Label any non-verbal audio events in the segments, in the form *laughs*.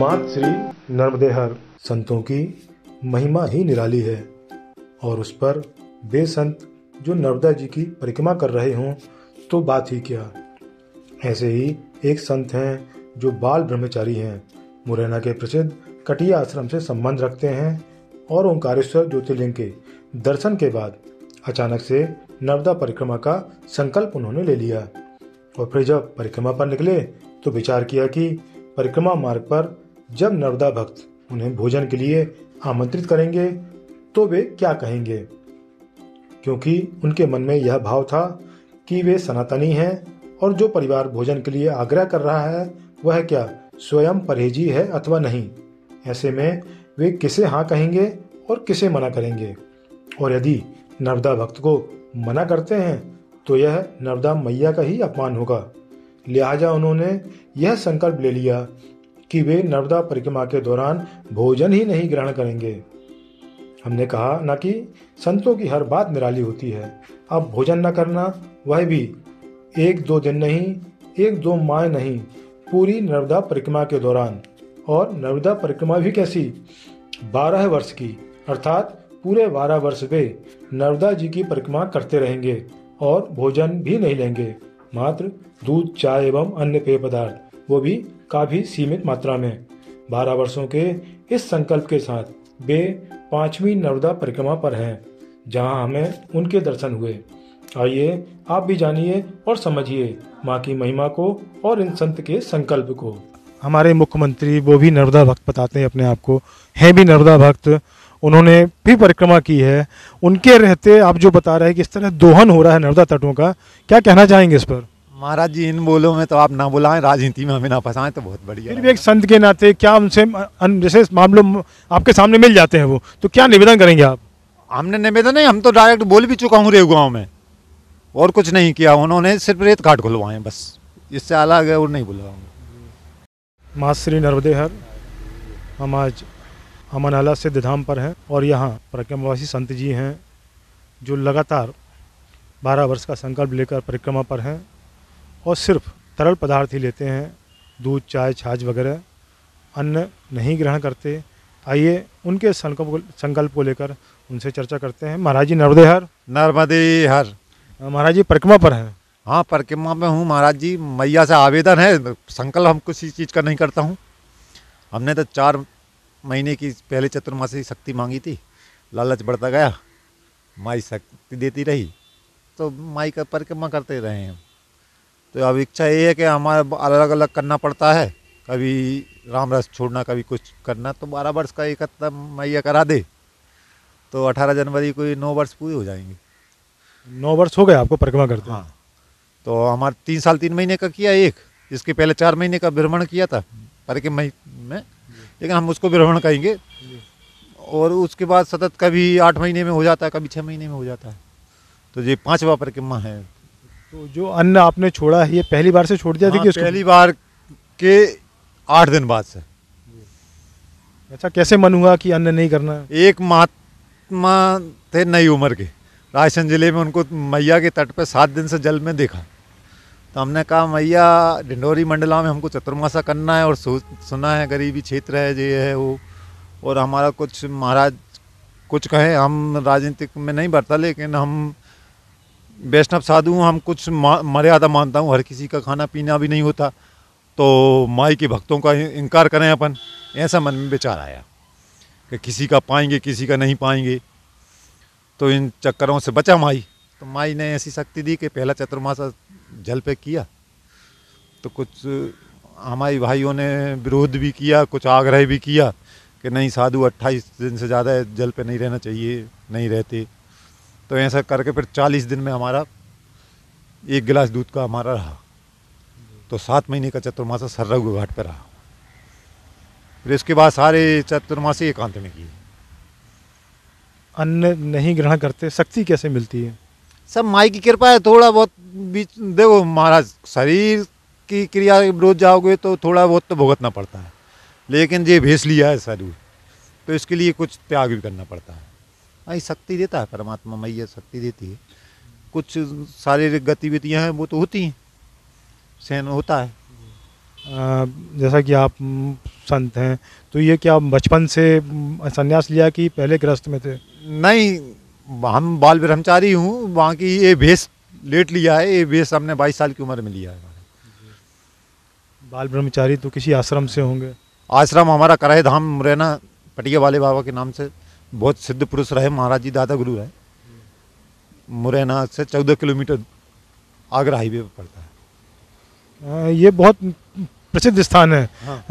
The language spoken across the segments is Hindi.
मात श्री नर्मदेहर संतों की महिमा ही निराली है और उस पर वे संत जो नर्मदा जी की परिक्रमा कर रहे हों तो बात ही क्या ऐसे ही एक संत हैं जो बाल ब्रह्मचारी हैं मुरैना के प्रसिद्ध कटिया आश्रम से संबंध रखते हैं और ओंकारेश्वर ज्योतिर्लिंग के दर्शन के बाद अचानक से नर्मदा परिक्रमा का संकल्प उन्होंने ले लिया और फिर जब परिक्रमा पर निकले तो विचार किया कि परिक्रमा मार्ग पर जब नर्मदा भक्त उन्हें भोजन के लिए आमंत्रित करेंगे तो वे क्या कहेंगे क्योंकि उनके मन में यह भाव था कि वे सनातनी हैं और जो परिवार भोजन के लिए आग्रह कर रहा है वह क्या स्वयं परहेजी है अथवा नहीं ऐसे में वे किसे हाँ कहेंगे और किसे मना करेंगे और यदि नर्मदा भक्त को मना करते हैं तो यह नर्मदा मैया का ही अपमान होगा लिहाजा उन्होंने यह संकल्प ले लिया कि वे नर्मदा परिक्रमा के दौरान भोजन ही नहीं ग्रहण करेंगे हमने कहा न कि संतों की हर बात निराली होती है अब भोजन न करना वह भी एक दो दिन नहीं एक दो माह नहीं पूरी नर्मदा परिक्रमा के दौरान और नर्मदा परिक्रमा भी कैसी बारह वर्ष की अर्थात पूरे बारह वर्ष वे नर्मदा जी की परिक्रमा करते रहेंगे और भोजन भी नहीं लेंगे मात्र दूध चाय एवं अन्य पेय पदार्थ वो भी काफ़ी सीमित मात्रा में बारह वर्षों के इस संकल्प के साथ वे पांचवी नर्मदा परिक्रमा पर हैं जहां हमें उनके दर्शन हुए आइए आप भी जानिए और समझिए माँ की महिमा को और इन संत के संकल्प को हमारे मुख्यमंत्री वो भी नर्मदा भक्त बताते हैं अपने आप को हैं भी नर्मदा भक्त उन्होंने भी परिक्रमा की है उनके रहते आप जो बता रहे हैं कि इस तरह दोहन हो रहा है नर्मदा तटों का क्या कहना चाहेंगे इस पर महाराज जी इन बोलों में तो आप ना बुलाएं राजनीति में हमें ना फंसाएं तो बहुत बढ़िया फिर भी एक संत के नाते क्या उनसे जैसे मामलों आपके सामने मिल जाते हैं वो तो क्या निवेदन करेंगे आप हमने निवेदन नहीं हम तो डायरेक्ट बोल भी चुका हूँ रेव गाँव में और कुछ नहीं किया उन्होंने सिर्फ रेत घाट खुलवाए बस इससे अलग है और नहीं बुलवाऊंगा माँ श्री नर्मदे हर हम आज हमन अला सिद्ध धाम पर हैं और यहाँ परिक्रमावासी संत जी हैं जो लगातार बारह वर्ष का संकल्प लेकर परिक्रमा पर हैं और सिर्फ तरल पदार्थ ही लेते हैं दूध चाय छाछ वगैरह अन्न नहीं ग्रहण करते आइए उनके संकल्प संकल्प को लेकर उनसे चर्चा करते हैं महाराज जी नर्मदे हर नर्मदे हर महाराज जी परिक्रमा पर हैं हाँ परिक्रमा में हूँ महाराज जी मैया से आवेदन है संकल्प हम किसी चीज़ का नहीं करता हूँ हमने तो चार महीने की पहले चतुर्मासी शक्ति मांगी थी लालच बढ़ता गया माई शक्ति देती रही तो माई का परिक्रमा करते रहे हम तो अब इच्छा ये है कि हमारा अलग अलग करना पड़ता है कभी राम रस छोड़ना कभी कुछ करना तो बारह वर्ष का इकहत्तर मैया करा दे तो अठारह जनवरी को नौ वर्ष पूरे हो जाएंगे नौ वर्ष हो गए आपको परिक्रमा करते हाँ तो हमारे तीन साल तीन महीने का किया एक इसके पहले चार महीने का भ्रमण किया था परिक्रमा में लेकिन हम उसको भ्रमण कहेंगे और उसके बाद सतत कभी आठ महीने में हो जाता है कभी छः महीने में हो जाता है तो ये पाँचवा परिक्रमा है तो जो अन्न आपने छोड़ा है ये पहली बार से छोड़ दिया था हाँ, कि उसको पहली बार के आठ दिन बाद से अच्छा कैसे मन हुआ कि अन्न नहीं करना है? एक महात्मा थे नई उम्र के रायसेन जिले में उनको मैया के तट पर सात दिन से जल में देखा तो हमने कहा मैया डिंडोरी मंडला में हमको चतुर्मासा करना है और सुना है गरीबी क्षेत्र है ये है वो और हमारा कुछ महाराज कुछ कहें हम राजनीतिक में नहीं बढ़ता लेकिन हम वैष्णव साधु हूँ हम कुछ मर्यादा मानता हूँ हर किसी का खाना पीना भी नहीं होता तो माई के भक्तों का इनकार करें अपन ऐसा मन में विचार आया कि किसी का पाएंगे किसी का नहीं पाएंगे तो इन चक्करों से बचा माई तो माई ने ऐसी शक्ति दी कि पहला चतुर्मासा जल पे किया तो कुछ हमारे भाइयों ने विरोध भी किया कुछ आग्रह भी किया कि नहीं साधु 28 दिन से ज़्यादा जल पे नहीं रहना चाहिए नहीं रहते तो ऐसा करके फिर चालीस दिन में हमारा एक गिलास दूध का हमारा रहा तो सात महीने का चतुर्मासा सर्रव घाट पर रहा फिर इसके बाद सारे चतुर्मासी एकांत में किए अन्न नहीं ग्रहण करते शक्ति कैसे मिलती है सब माई की कृपा है थोड़ा बहुत बीच देखो महाराज शरीर की क्रिया रोज जाओगे तो थोड़ा बहुत तो भुगतना पड़ता है लेकिन ये भेस लिया है सर तो इसके लिए कुछ त्याग भी करना पड़ता है आई शक्ति देता है परमात्मा मैया शक्ति देती है कुछ शारीरिक गतिविधियाँ हैं वो तो होती हैं सहन होता है आ, जैसा कि आप संत हैं तो ये क्या बचपन से संन्यास लिया कि पहले ग्रस्त में थे नहीं हम बाल ब्रह्मचारी हूँ वहाँ की ये भेष लेट लिया है ये भेष हमने बाईस साल की उम्र में लिया है बाल ब्रह्मचारी तो किसी आश्रम से होंगे आश्रम हमारा कराए धाम रहना पटिया वाले बाबा के नाम से बहुत सिद्ध पुरुष रहे महाराज जी दादा गुरु रहे मुरैना से चौदह किलोमीटर आगरा हाईवे पर पड़ता है ये बहुत प्रसिद्ध स्थान है हाँ।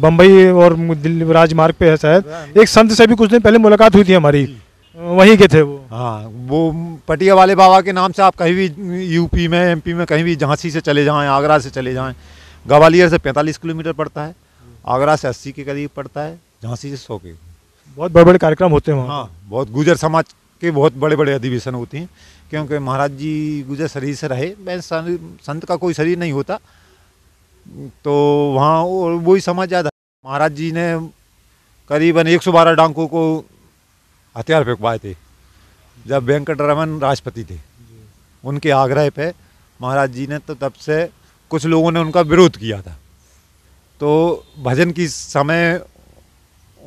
बम्बई और दिल्ली राजमार्ग पे है शायद एक संत से भी कुछ दिन पहले मुलाकात हुई थी हमारी वहीं के थे वो हाँ वो पटिया वाले बाबा के नाम से आप कहीं भी यूपी में एमपी में कहीं भी झांसी से चले जाएं आगरा से चले जाएं ग्वालियर से 45 किलोमीटर पड़ता है आगरा से 80 के करीब पड़ता है झांसी से 100 के बहुत बड़े बड़े कार्यक्रम होते हैं हाँ बहुत गुजर समाज के बहुत बड़े बड़े अधिवेशन होते हैं क्योंकि महाराज जी गुजर शरीर से रहे मैं संत का कोई शरीर नहीं होता तो वहाँ वही समाज ज़्यादा महाराज जी ने करीबन 112 डांकों को हथियार फेंकवाए थे जब वेंकट रमन राष्ट्रपति थे उनके आग्रह पे महाराज जी ने तो तब से कुछ लोगों ने उनका विरोध किया था तो भजन की समय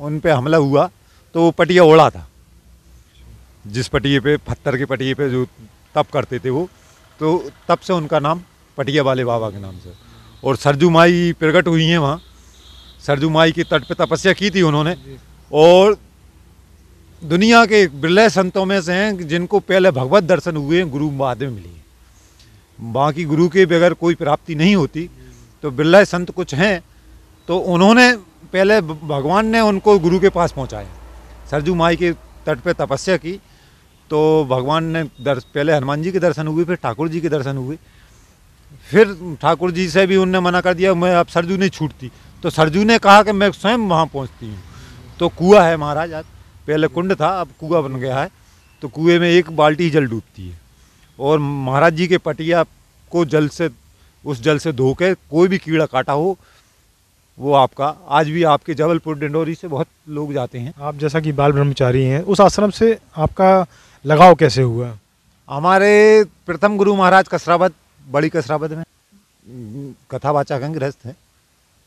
उन पर हमला हुआ तो वो पटिया ओढ़ा था जिस पटिए पे पत्थर के पटिए पे जो तप करते थे वो तो तब से उनका नाम पटिया वाले बाबा के नाम से और सरजू माई प्रकट हुई हैं वहाँ सरजू माई के तट पे तपस्या की थी उन्होंने और दुनिया के बिरले संतों में से हैं जिनको पहले भगवत दर्शन हुए हैं गुरु बाद में मिली है बाकी गुरु के बगैर कोई प्राप्ति नहीं होती तो बिरला संत कुछ हैं तो उन्होंने पहले भगवान ने उनको गुरु के पास पहुँचाया सरजू माई के तट पे तपस्या की तो भगवान ने दर्श पहले हनुमान जी के दर्शन हुए फिर ठाकुर जी के दर्शन हुए फिर ठाकुर जी से भी उनने मना कर दिया मैं अब सरजू नहीं छूटती तो सरजू ने कहा कि मैं स्वयं वहाँ पहुँचती हूँ तो कुआ है महाराज आज पहले कुंड था अब कुआ बन गया है तो कुएँ में एक बाल्टी जल डूबती है और महाराज जी के पटिया को जल से उस जल से धो के कोई भी कीड़ा काटा हो वो आपका आज भी आपके जबलपुर डिंडोरी से बहुत लोग जाते हैं आप जैसा कि बाल ब्रह्मचारी हैं उस आश्रम से आपका लगाव कैसे हुआ हमारे प्रथम गुरु महाराज कसराबद बड़ी कसराबद में कथावाचक ग्रस्त हैं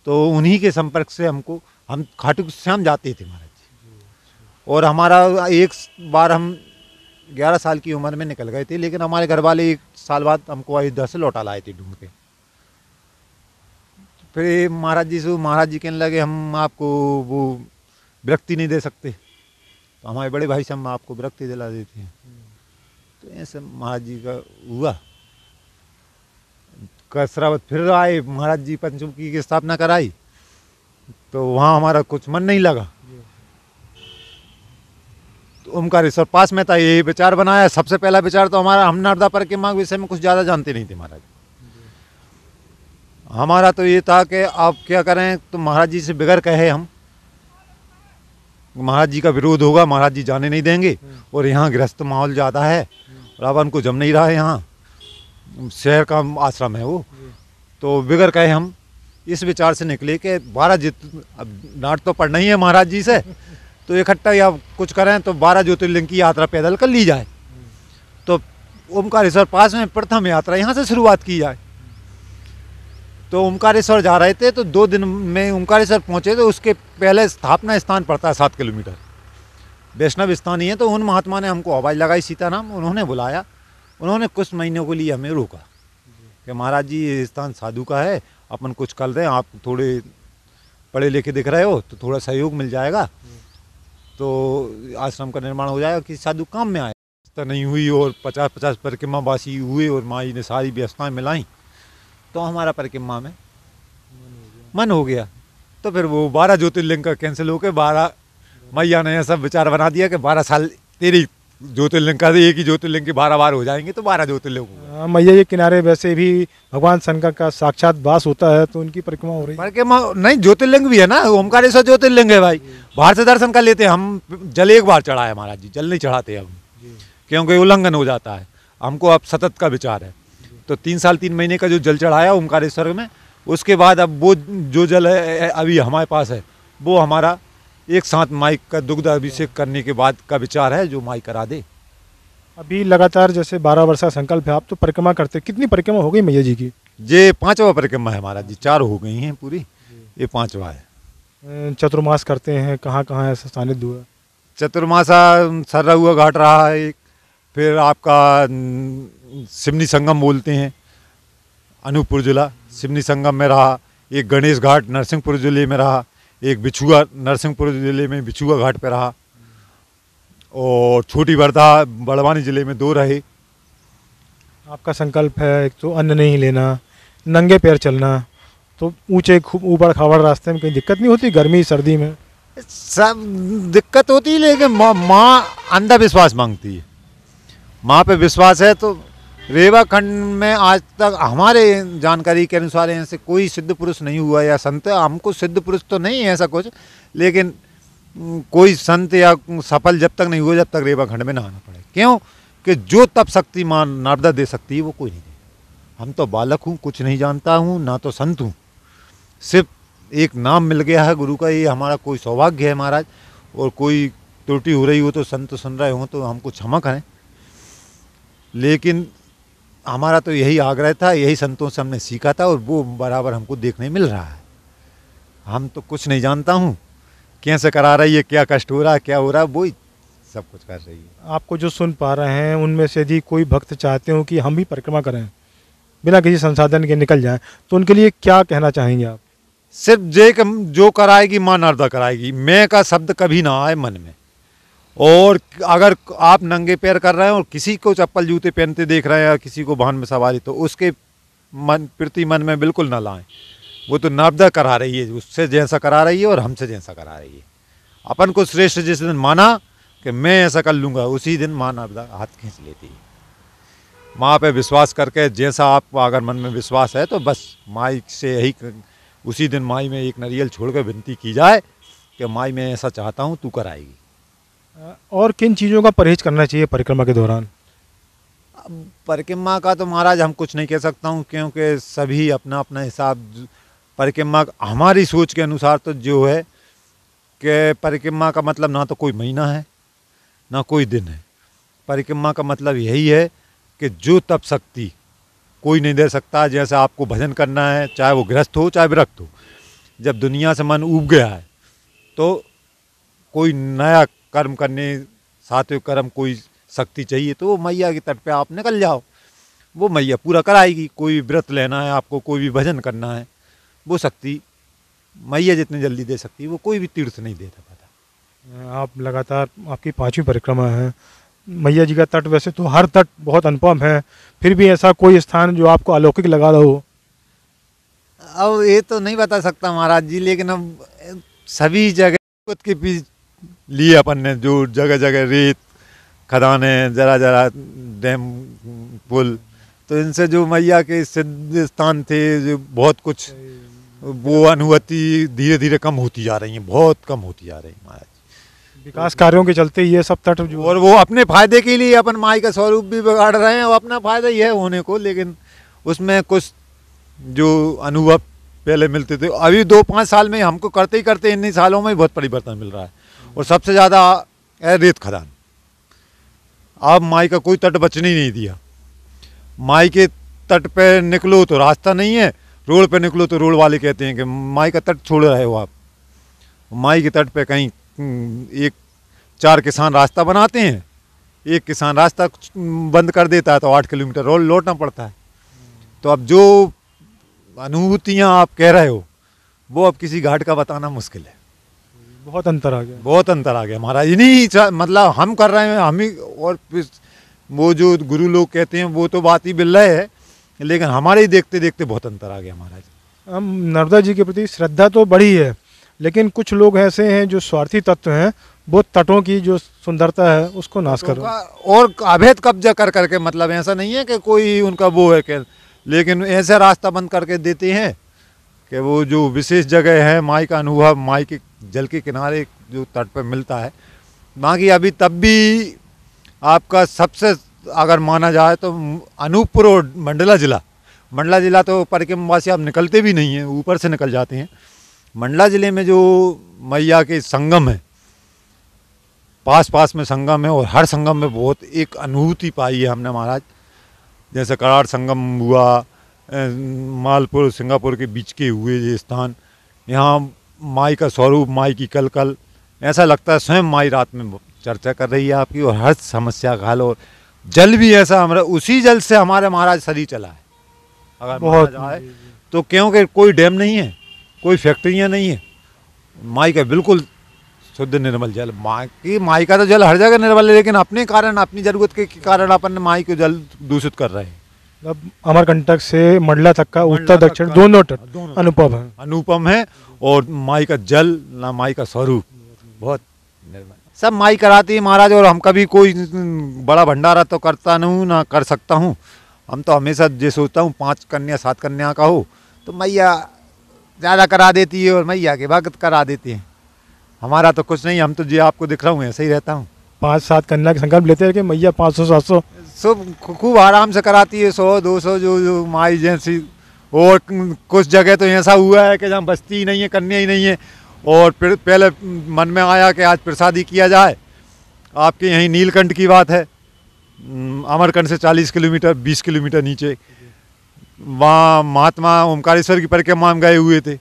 तो उन्हीं के संपर्क से हमको हम खाटू श्याम जाते थे महाराज जी और हमारा एक बार हम ग्यारह साल की उम्र में निकल गए थे लेकिन हमारे घर वाले एक साल बाद हमको अयोध्या से लौटा लाए थे ढूंढ के फिर महाराज जी से महाराज जी कहने लगे हम आपको वो विरक्ति नहीं दे सकते तो हमारे बड़े भाई से हम आपको विरक्ति दिला देते हैं तो ऐसे महाराज जी का हुआ कसरावत फिर आए महाराज जी पंचमुखी की स्थापना कराई तो वहाँ हमारा कुछ मन नहीं लगा तो ओमकारेश्वर पास में था यही विचार बनाया सबसे पहला विचार तो हमारा हम नर्दा पर के मांग विषय में कुछ ज़्यादा जानते नहीं थे महाराज हमारा तो ये था कि आप क्या करें तो महाराज जी से बगैर कहे हम महाराज जी का विरोध होगा महाराज जी जाने नहीं देंगे हम्म। और यहाँ गृहस्थ माहौल ज़्यादा है और अब उनको जम नहीं रहा है यहाँ शहर का आश्रम है वो तो बिगड़ कहे हम इस विचार से निकले कि बारह जित अब नाट तो पड़ना ही है महाराज जी से *laughs* तो इकट्ठा या कुछ करें तो बारह ज्योतिर्लिंग की यात्रा पैदल कर ली जाए हम्म। तो ओमकारेश्वर पास में प्रथम यात्रा यहाँ से शुरुआत की जाए तो ओंकारेश्वर जा रहे थे तो दो दिन में ओंकारेश्वर पहुँचे तो उसके पहले स्थापना स्थान पड़ता है सात किलोमीटर वैष्णव स्थान ही है तो उन महात्मा ने हमको आवाज़ लगाई सीताराम उन्होंने बुलाया उन्होंने कुछ महीनों के लिए हमें रोका कि महाराज जी ये स्थान साधु का है अपन कुछ कर दें आप थोड़े पढ़े लिखे दिख रहे हो तो थोड़ा सहयोग मिल जाएगा तो आश्रम का निर्माण हो जाएगा कि साधु काम में आए तो नहीं हुई और पचास पचास परिक्रमा वासी हुए और माँ जी ने सारी व्यवस्थाएँ मिलाई तो हमारा परिक्रमा में मन हो गया तो फिर वो बारह ज्योतिर्लिंग का कैंसिल होकर बारह मैया ने ऐसा विचार बना दिया कि बारह साल तेरी ज्योतिर्लिंग का एक ही ज्योतिर्लिंग के बारह बार हो जाएंगे तो बारह ज्योतिर्लिंग हाँ, मैया ये किनारे वैसे भी भगवान शंकर का साक्षात वास होता है तो उनकी परिक्रमा हो रही है परिक्रमा नहीं ज्योतिर्लिंग भी है ना ओमकारेश्वर ज्योतिर्लिंग है भाई बाहर से दर्शन कर लेते हैं हम जल एक बार चढ़ाए महाराज जी जल नहीं चढ़ाते हम क्योंकि उल्लंघन हो जाता है हमको अब सतत का विचार है तो तीन साल तीन महीने का जो जल चढ़ाया ओंकारेश्वर में उसके बाद अब वो जो जल है अभी हमारे पास है वो हमारा एक साथ माइक का दुग्ध अभिषेक करने के बाद का विचार है जो माइक करा दे अभी लगातार जैसे बारह वर्ष का संकल्प है आप तो परिक्रमा करते कितनी परिक्रमा हो गई मैया जी की ये पाँचवा परिक्रमा है हमारा जी चार हो गई हैं पूरी ये पाँचवा है चतुर्मास करते हैं कहाँ कहाँ ऐसा सानिध्य हुआ चतुर्मासा सर्रा हुआ घाट रहा है एक फिर आपका सिमनी संगम बोलते हैं अनूपपुर जिला सिमनी संगम में रहा एक गणेश घाट नरसिंहपुर जिले में रहा एक बिछुआ नरसिंहपुर जिले में बिछुआ घाट पर रहा और छोटी वर्धा बड़वानी जिले में दो रहे आपका संकल्प है एक तो अन्न नहीं लेना नंगे पैर चलना तो ऊंचे खूब ऊबड़ खाबड़ रास्ते में कहीं दिक्कत नहीं होती गर्मी सर्दी में सब दिक्कत होती है लेकिन माँ मा अंधा विश्वास मांगती है माँ पे विश्वास है तो रेवा खंड में आज तक हमारे जानकारी के अनुसार यहाँ से कोई सिद्ध पुरुष नहीं हुआ या संत हमको सिद्ध पुरुष तो नहीं है ऐसा कुछ लेकिन कोई संत या सफल जब तक नहीं हुआ जब तक रेवा खंड में ना आना पड़े क्यों कि जो तप शक्ति मान नारदा दे सकती है वो कोई नहीं दे हम तो बालक हूँ कुछ नहीं जानता हूँ ना तो संत हूँ सिर्फ एक नाम मिल गया है गुरु का ये हमारा कोई सौभाग्य है महाराज और कोई त्रुटि हो रही हो तो संत सुन रहे हों तो हमको क्षमा करें लेकिन हमारा तो यही आग्रह था यही संतों से हमने सीखा था और वो बराबर हमको देखने मिल रहा है हम तो कुछ नहीं जानता हूँ कैसे करा रही है क्या कष्ट हो रहा है क्या हो रहा है वो सब कुछ कर रही है आपको जो सुन पा रहे हैं उनमें से यदि कोई भक्त चाहते हो कि हम भी परिक्रमा करें बिना किसी संसाधन के निकल जाएं तो उनके लिए क्या कहना चाहेंगे आप सिर्फ जे जो कराएगी माँ नर्दा कराएगी मैं का शब्द कभी ना आए मन में और अगर आप नंगे पैर कर रहे हैं और किसी को चप्पल जूते पहनते देख रहे हैं या किसी को वाहन में सवारी तो उसके मन प्रति मन में बिल्कुल ना लाएं वो तो नर्मदा करा रही है उससे जैसा करा रही है और हमसे जैसा करा रही है अपन को श्रेष्ठ जिस दिन माना कि मैं ऐसा कर लूँगा उसी दिन माँ नर्मदा हाथ खींच लेती है माँ पे विश्वास करके जैसा आप अगर मन में विश्वास है तो बस माई से यही उसी दिन माई में एक नरियल छोड़ कर विनती की जाए कि माई मैं ऐसा चाहता हूँ तू कराएगी और किन चीज़ों का परहेज करना चाहिए परिक्रमा के दौरान परिक्रमा का तो महाराज हम कुछ नहीं कह सकता हूँ क्योंकि सभी अपना अपना हिसाब परिक्रमा हमारी सोच के अनुसार तो जो है कि परिक्रमा का मतलब ना तो कोई महीना है ना कोई दिन है परिक्रमा का मतलब यही है कि जो तप शक्ति कोई नहीं दे सकता जैसे आपको भजन करना है चाहे वो ग्रस्त हो चाहे विरक्त हो जब दुनिया से मन उब गया है तो कोई नया कर्म करने सात्विक कर्म कोई शक्ति चाहिए तो वो मैया के तट पे आप निकल जाओ वो मैया पूरा कराएगी कोई भी व्रत लेना है आपको कोई भी भजन करना है वो शक्ति मैया जितनी जल्दी दे सकती है वो कोई भी तीर्थ नहीं दे पाता आप लगातार आपकी पाँचवीं परिक्रमा है मैया जी का तट वैसे तो हर तट बहुत अनुपम है फिर भी ऐसा कोई स्थान जो आपको अलौकिक लगा रहा हो अब ये तो नहीं बता सकता महाराज जी लेकिन अब सभी जगह की लिए अपन ने जो जगह जगह रेत खदाने जरा जरा डैम पुल तो इनसे जो मैया के सिद्ध स्थान थे जो बहुत कुछ वो अनुभूति धीरे धीरे कम होती जा रही है बहुत कम होती जा रही है महाराज विकास कार्यों के चलते ये सब तट जो और वो अपने फायदे के लिए अपन माई का स्वरूप भी बिगाड़ रहे हैं और अपना फायदा ये होने को लेकिन उसमें कुछ जो अनुभव पहले मिलते थे अभी दो पाँच साल में हमको करते ही करते इन्हीं सालों में बहुत परिवर्तन मिल रहा है और सबसे ज़्यादा है रेत खदान अब माई का कोई तट बचने ही नहीं दिया माई के तट पे निकलो तो रास्ता नहीं है रोड पे निकलो तो रोड वाले कहते हैं कि माई का तट छोड़ रहे हो आप माई के तट पे कहीं हम्म, एक चार किसान रास्ता बनाते हैं एक किसान रास्ता हम्म, बंद कर देता है तो आठ किलोमीटर रोड लौटना पड़ता है तो अब जो अनुभूतियाँ आप कह रहे हो वो अब किसी घाट का बताना मुश्किल है बहुत अंतर आ गया बहुत अंतर आ गया हमारा इन्हीं मतलब हम कर रहे हैं हम ही और वो जो गुरु लोग कहते हैं वो तो बात ही बिल्ला है लेकिन हमारे ही देखते देखते बहुत अंतर आ गया हमारा हम नर्मदा जी के प्रति श्रद्धा तो बड़ी है लेकिन कुछ लोग ऐसे हैं जो स्वार्थी तत्व हैं वो तटों की जो सुंदरता है उसको नाश कर और अवैध कब्जा कर करके मतलब ऐसा नहीं है कि कोई उनका वो है कि लेकिन ऐसा रास्ता बंद करके देते हैं कि वो जो विशेष जगह है माई का अनुभव माई की जल के किनारे जो तट पर मिलता है बाकी अभी तब भी आपका सबसे अगर माना जाए तो अनूपपुर और मंडला ज़िला मंडला ज़िला तो परिक्रमवा से आप निकलते भी नहीं हैं ऊपर से निकल जाते हैं मंडला ज़िले में जो मैया के संगम है पास पास में संगम है और हर संगम में बहुत एक अनुभूति पाई है हमने महाराज जैसे करार संगम हुआ मालपुर सिंगापुर के बीच के हुए ये स्थान यहाँ माई का स्वरूप माई की कल कल ऐसा लगता है स्वयं माई रात में चर्चा कर रही है आपकी और हर समस्या का हल और जल भी ऐसा हमारा उसी जल से हमारे महाराज शरीर चला है अगर बहुत आए तो क्योंकि कोई डैम नहीं है कोई फैक्ट्रियाँ नहीं है माई का बिल्कुल शुद्ध निर्मल जल माँ की माई का तो जल हर जगह निर्मल है लेकिन अपने कारण अपनी ज़रूरत के कारण अपन माई को जल दूषित कर रहे हैं मतलब अमरकंटक से मंडला तक का उत्तर दक्षिण दोनों तट अनुपम है अनुपम है और माई का जल ना माई का स्वरूप बहुत सब माई कराती है महाराज और हम कभी कोई बड़ा भंडारा तो करता नहीं ना कर सकता हूँ हम तो हमेशा जो सोचता हूँ पाँच कन्या सात कन्या का हो तो मैया ज़्यादा करा देती है और मैया के वक्त करा देती है हमारा तो कुछ नहीं हम तो जी आपको दिख रहा हूँ ऐसे ही रहता हूँ पाँच सात कन्या का संकल्प लेते हैं कि मैया पाँच सौ सात सौ सब खूब आराम से कराती है सौ दो सौ जो जो माई जैसी और कुछ जगह तो ऐसा हुआ है कि जहाँ बस्ती ही नहीं है कन्या ही नहीं है और फिर पहले मन में आया कि आज प्रसादी किया जाए आपके यहीं नीलकंठ की बात है अमरकंठ से 40 किलोमीटर 20 किलोमीटर नीचे वहाँ महात्मा ओमकारेश्वर की परिक्रमा में गए हुए थे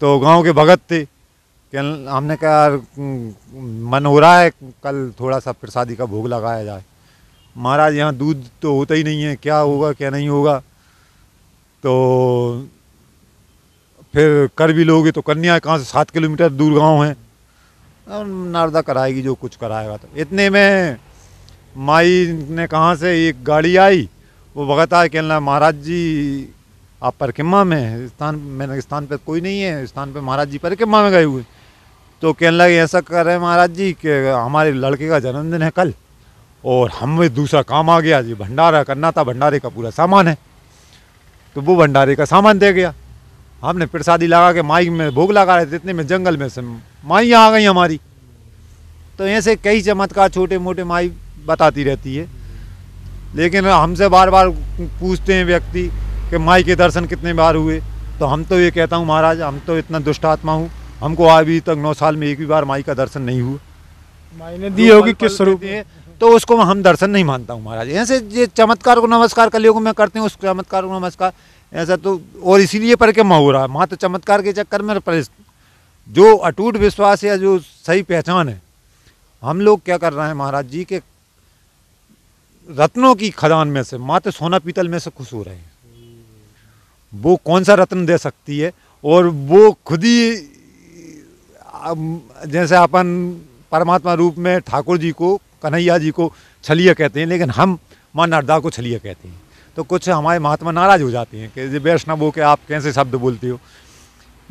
तो गांव के भगत थे कि हमने कहा मन हो रहा है कल थोड़ा सा प्रसादी का भोग लगाया जाए महाराज यहाँ दूध तो होता ही नहीं है क्या होगा क्या नहीं होगा तो फिर कर भी लोगे तो कन्या कहाँ से सात किलोमीटर दूर गांव है नारदा कराएगी जो कुछ कराएगा तो इतने में माई ने कहाँ से एक गाड़ी आई वो भगता कहने लगा महाराज जी आप परिक्रमा में स्थान मैंने स्थान पर कोई नहीं है स्थान पर महाराज जी परिक्रमा में गए हुए तो कहने लगे ऐसा कर रहे हैं महाराज जी कि हमारे लड़के का जन्मदिन है कल और हमें दूसरा काम आ गया जी भंडारा करना था भंडारे का पूरा सामान है तो वो भंडारे का सामान दे गया हमने प्रसादी लगा के माई में भोग लगा रहे थे इतने में जंगल में से माई आ गई हमारी तो ऐसे कई चमत्कार छोटे मोटे माई बताती रहती है लेकिन हमसे बार बार पूछते हैं व्यक्ति कि माई के दर्शन कितने बार हुए तो हम तो ये कहता हूँ महाराज हम तो इतना दुष्ट आत्मा हूँ हमको अभी तक नौ साल में एक भी बार माई का दर्शन नहीं हुआ माई ने दी होगी किस स्वरूप तो उसको हम दर्शन नहीं मानता हूँ महाराज ऐसे ये चमत्कार को नमस्कार कलयुग में करते हैं उस चमत्कार को नमस्कार ऐसा तो और इसीलिए परिक्रमा हो रहा है तो चमत्कार के चक्कर में जो अटूट विश्वास या जो सही पहचान है हम लोग क्या कर रहे हैं महाराज जी के रत्नों की खदान में से मात्र तो सोना पीतल में से खुश हो रहे हैं वो कौन सा रत्न दे सकती है और वो खुद ही जैसे अपन परमात्मा रूप में ठाकुर जी को कन्हैया जी को छलिया कहते हैं लेकिन हम माँ नर्दा को छलिया कहते हैं तो कुछ हमारे महात्मा नाराज़ हो जाते हैं कि वैष्णव हो के आप कैसे शब्द बोलते हो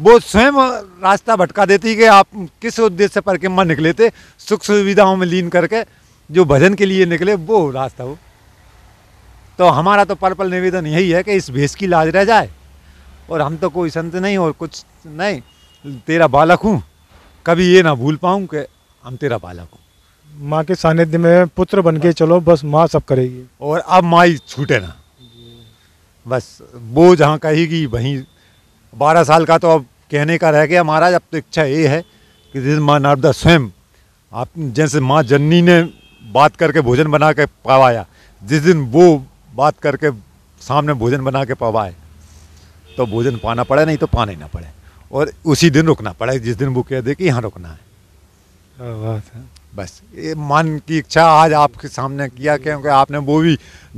वो स्वयं रास्ता भटका देती कि आप किस उद्देश्य पर के मन निकले थे सुख सुविधाओं में लीन करके जो भजन के लिए निकले वो रास्ता हो तो हमारा तो पल पल निवेदन यही है कि इस भेष की लाज रह जाए और हम तो कोई संत नहीं और कुछ नहीं तेरा बालक हूँ कभी ये ना भूल पाऊँ कि हम तेरा बालक हूँ माँ के सानिध्य में पुत्र बन के चलो बस माँ सब करेगी और अब माँ ही छूटे ना बस वो जहाँ कहेगी वहीं बारह साल का तो अब कहने का रह गया महाराज अब तो इच्छा ये है कि जिस माँ नर्मदा स्वयं आप जैसे माँ जननी ने बात करके भोजन बना के पवाया जिस दिन वो बात करके सामने भोजन बना के पवाए तो भोजन पाना पड़े नहीं तो पाना ही ना पड़े और उसी दिन रुकना पड़े जिस दिन वो कह दे कि यहाँ रुकना है बात है बस ये मन की इच्छा आज आपके सामने किया क्योंकि आपने वो भी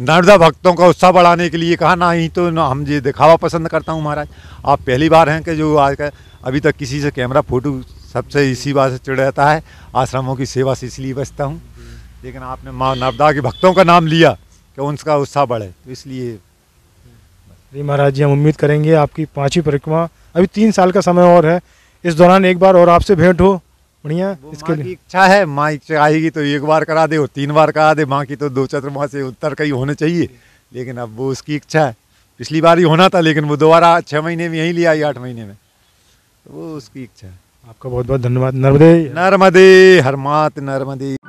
नर्मदा भक्तों का उत्साह बढ़ाने के लिए कहा ना ही तो ना हम ये दिखावा पसंद करता हूँ महाराज आप पहली बार हैं कि जो आज का अभी तक किसी से कैमरा फोटो सबसे इसी बात से जाता है आश्रमों की सेवा से इसलिए बचता हूँ लेकिन आपने माँ नर्मदा के भक्तों का नाम लिया कि उनका उत्साह बढ़े तो इसलिए जी महाराज जी हम उम्मीद करेंगे आपकी पाँचवीं परिक्रमा अभी तीन साल का समय और है इस दौरान एक बार और आपसे भेंट हो बढ़िया इसके लिए इच्छा है माँ इच्छा आएगी तो एक बार करा दे और तीन बार करा दे माँ की तो दो चतुर्मा से उत्तर कई होने चाहिए लेकिन अब वो उसकी इच्छा है पिछली बार ही होना था लेकिन वो दोबारा छः महीने में यहीं ले आई आठ महीने में तो वो उसकी इच्छा है आपका बहुत बहुत धन्यवाद नर्मदे नर्मदे हर मात नर्मदे